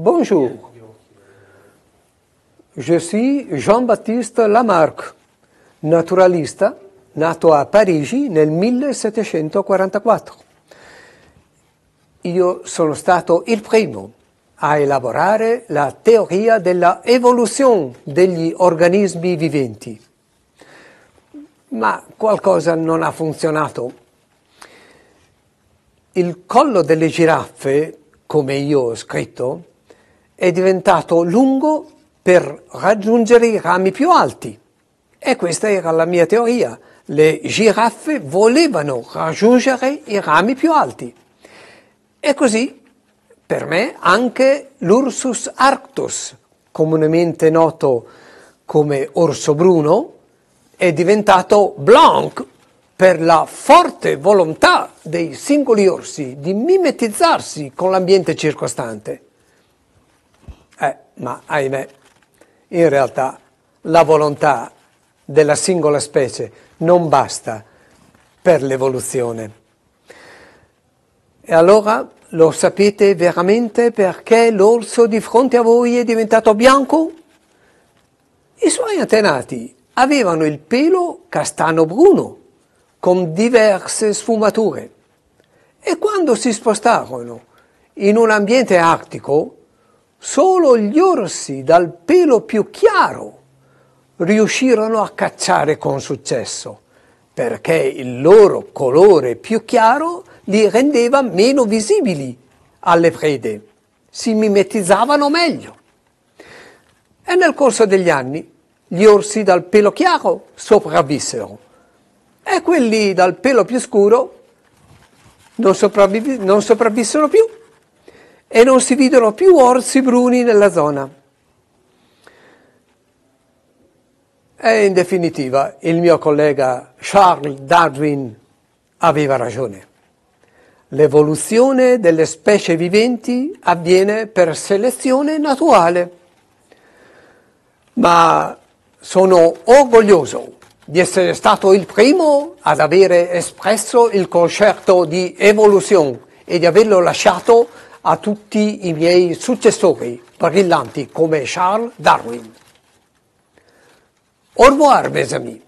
Bonjour. Je suis Jean-Baptiste Lamarck, naturalista, nato a Parigi nel 1744. Io sono stato il primo a elaborare la teoria della evoluzione degli organismi viventi. Ma qualcosa non ha funzionato. Il collo delle giraffe, come io ho scritto, è diventato lungo per raggiungere i rami più alti. E questa era la mia teoria. Le giraffe volevano raggiungere i rami più alti. E così, per me, anche l'Ursus arctus, comunemente noto come orso bruno, è diventato blanc per la forte volontà dei singoli orsi di mimetizzarsi con l'ambiente circostante ma ahimè, in realtà la volontà della singola specie non basta per l'evoluzione. E allora lo sapete veramente perché l'orso di fronte a voi è diventato bianco? I suoi antenati avevano il pelo castano bruno, con diverse sfumature. E quando si spostarono in un ambiente artico, Solo gli orsi dal pelo più chiaro riuscirono a cacciare con successo, perché il loro colore più chiaro li rendeva meno visibili alle prede, si mimetizzavano meglio. E nel corso degli anni gli orsi dal pelo chiaro sopravvissero e quelli dal pelo più scuro non, sopravvi- non sopravvissero più e non si videro più orsi bruni nella zona. E in definitiva il mio collega Charles Darwin aveva ragione. L'evoluzione delle specie viventi avviene per selezione naturale. Ma sono orgoglioso di essere stato il primo ad avere espresso il concetto di evoluzione e di averlo lasciato a tutti i miei successori brillanti come Charles Darwin. Au revoir, mes amis.